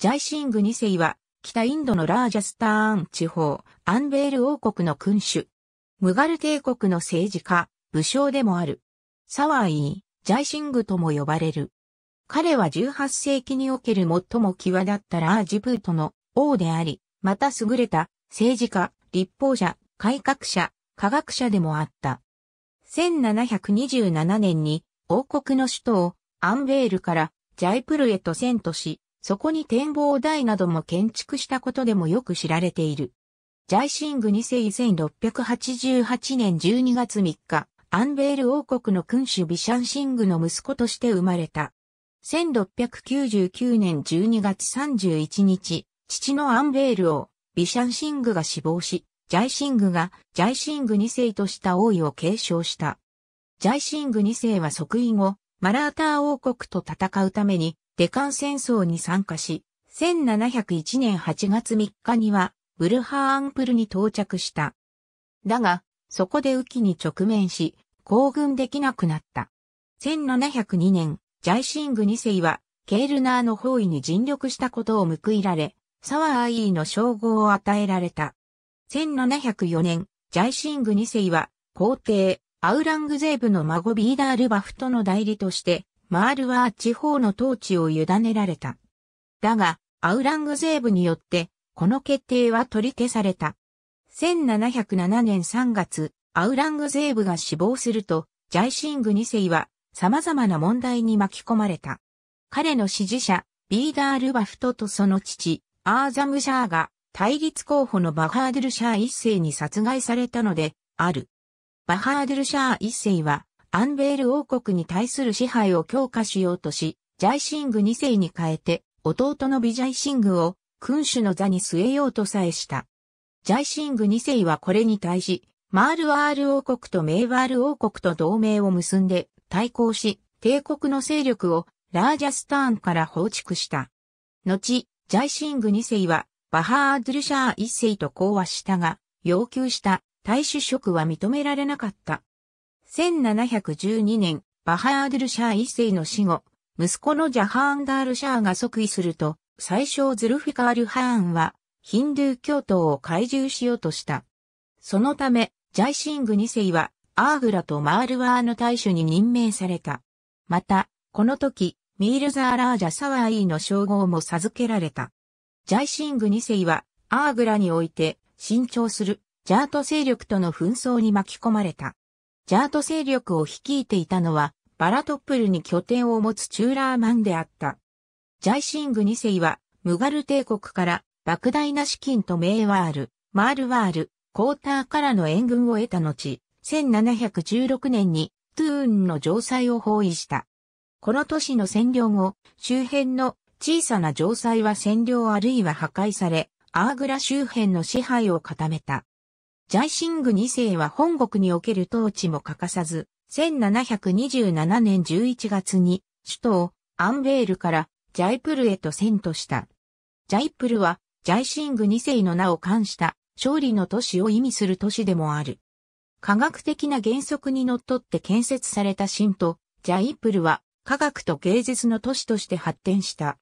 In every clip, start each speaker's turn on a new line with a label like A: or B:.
A: ジャイシング2世は、北インドのラージャスターン地方、アンベール王国の君主。ムガル帝国の政治家、武将でもある。サワーイー、ジャイシングとも呼ばれる。彼は18世紀における最も際立ったラージプートの王であり、また優れた政治家、立法者、改革者、科学者でもあった。1727年に王国の首都をアンベールからジャイプルへと遷都し、そこに展望台なども建築したことでもよく知られている。ジャイシング2世1688年12月3日、アンベール王国の君主ビシャンシングの息子として生まれた。1699年12月31日、父のアンベール王、ビシャンシングが死亡し、ジャイシングがジャイシング2世とした王位を継承した。ジャイシング2世は即位後、マラーター王国と戦うためにデカン戦争に参加し、1701年8月3日にはブルハーアンプルに到着した。だが、そこで雨季に直面し、行軍できなくなった。1702年、ジャイシング2世は、ケールナーの包囲に尽力したことを報いられ、サワーアイーの称号を与えられた。1704年、ジャイシング2世は、皇帝、アウラングゼーブの孫ビーダールバフとの代理として、マールワー地方の統治を委ねられた。だが、アウラングゼーブによって、この決定は取り消された。1707年3月、アウラングゼーブが死亡すると、ジャイシング2世は様々な問題に巻き込まれた。彼の支持者、ビーダールバフトとその父、アーザムシャーが対立候補のバハードルシャー一世に殺害されたので、ある。バハードルシャー一世はアンベール王国に対する支配を強化しようとし、ジャイシング2世に変えて、弟のビジャイシングを君主の座に据えようとさえした。ジャイシング2世はこれに対し、マールワール王国とメイワール王国と同盟を結んで対抗し、帝国の勢力をラージャスターンから放逐した。後、ジャイシング2世はバハー・ドゥルシャー1世と講和したが、要求した大主職は認められなかった。1712年、バハードルシャー一世の死後、息子のジャハーンダールシャーが即位すると、最初ズルフィカール・ハーンは、ヒンドゥー教徒を懐柔しようとした。そのため、ジャイシング二世は、アーグラとマールワーの大使に任命された。また、この時、ミールザーラージャサワーイの称号も授けられた。ジャイシング二世は、アーグラにおいて、伸長する、ジャート勢力との紛争に巻き込まれた。ジャート勢力を率いていたのは、バラトップルに拠点を持つチューラーマンであった。ジャイシング2世は、ムガル帝国から莫大な資金とメーワール、マールワール、コーターからの援軍を得た後、1716年にトゥーンの城塞を包囲した。この都市の占領後、周辺の小さな城塞は占領あるいは破壊され、アーグラ周辺の支配を固めた。ジャイシング2世は本国における統治も欠かさず、1727年11月に首都アンベールからジャイプルへと遷都した。ジャイプルはジャイシング2世の名を冠した勝利の都市を意味する都市でもある。科学的な原則に則っって建設された新都、ジャイプルは科学と芸術の都市として発展した。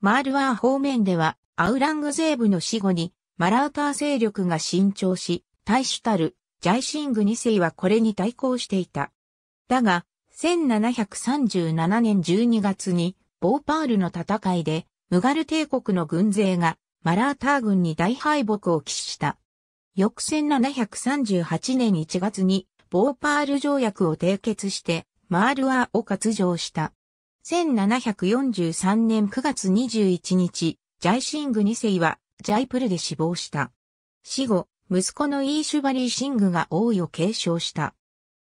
A: マールワー方面ではアウラングゼーブの死後にマラーター勢力が伸長し、大主たるジャイシング2世はこれに対抗していた。だが、1737年12月に、ボーパールの戦いで、ムガル帝国の軍勢が、マラーター軍に大敗北を喫した。翌1738年1月に、ボーパール条約を締結して、マールアーを割譲した。1743年9月21日、ジャイシング2世は、ジャイプルで死亡した。死後、息子のイーシュバリー・シングが王位を継承した。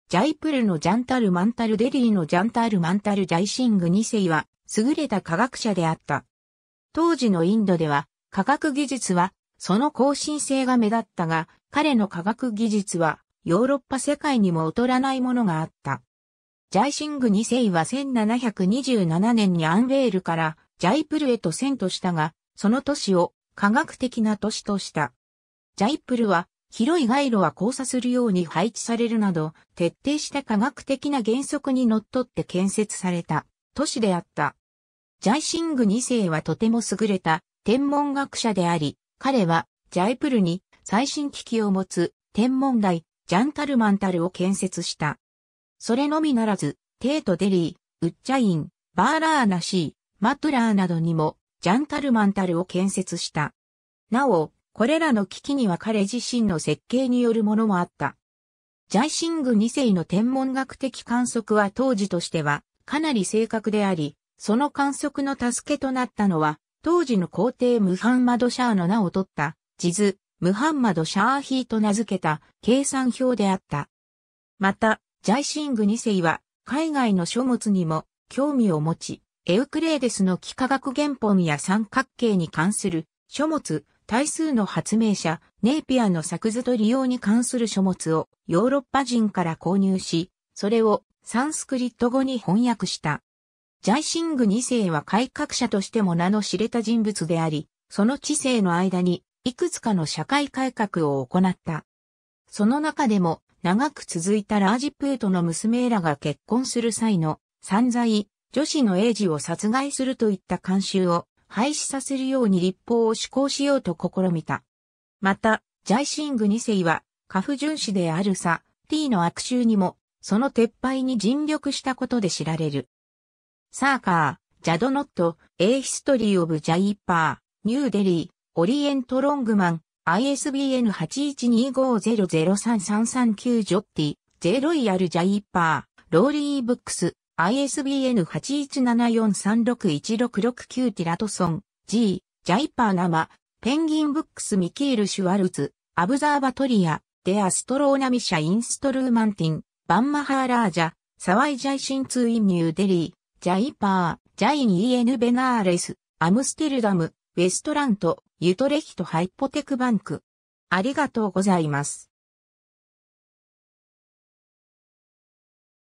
A: ジャイプルのジャンタル・マンタル・デリーのジャンタル・マンタル・ジャイシング2世は優れた科学者であった。当時のインドでは科学技術はその更新性が目立ったが彼の科学技術はヨーロッパ世界にも劣らないものがあった。ジャイシング2世は1727年にアンウェールからジャイプルへと遷都したが、その都市を科学的な都市とした。ジャイプルは、広い街路は交差するように配置されるなど、徹底した科学的な原則にのっとって建設された都市であった。ジャイシング2世はとても優れた天文学者であり、彼はジャイプルに最新機器を持つ天文台ジャンタルマンタルを建設した。それのみならず、テート・デリー、ウッチャイン、バーラーナシー、マトラーなどにもジャンタルマンタルを建設した。なお、これらの機器には彼自身の設計によるものもあった。ジャイシング2世の天文学的観測は当時としてはかなり正確であり、その観測の助けとなったのは、当時の皇帝ムハンマド・シャーの名を取った、地図、ムハンマド・シャーヒーと名付けた計算表であった。また、ジャイシング2世は海外の書物にも興味を持ち、エウクレーデスの幾何学原本や三角形に関する書物、大数の発明者、ネイピアの作図と利用に関する書物をヨーロッパ人から購入し、それをサンスクリット語に翻訳した。ジャイシング2世は改革者としても名の知れた人物であり、その知性の間にいくつかの社会改革を行った。その中でも長く続いたラージプートの娘らが結婚する際の散財、女子の英治を殺害するといった慣習を廃止させるように立法を施行しようと試みた。また、ジャイシング2世は、カフ巡視であるさ、T の悪臭にも、その撤廃に尽力したことで知られる。サーカー、ジャドノット、A History of Jaipa, New Delhi, Orient Longman, ISBN 8125003339ジョッティ、J ロイヤルジャイパー、ローリーブックス、ISBN 8174361669ティラトソン、G、ジャイパー生、ペンギンブックスミキール・シュワルツ、アブザーバトリア、デアストローナミシャ・インストルーマンティン、バンマハーラージャ、サワイジャイシンツーインニューデリー、ジャイパー、ジャイン・イエヌ・ベナーレス、アムステルダム、ウェストラント、ユトレヒト・ハイポテクバンク。ありがとうございます。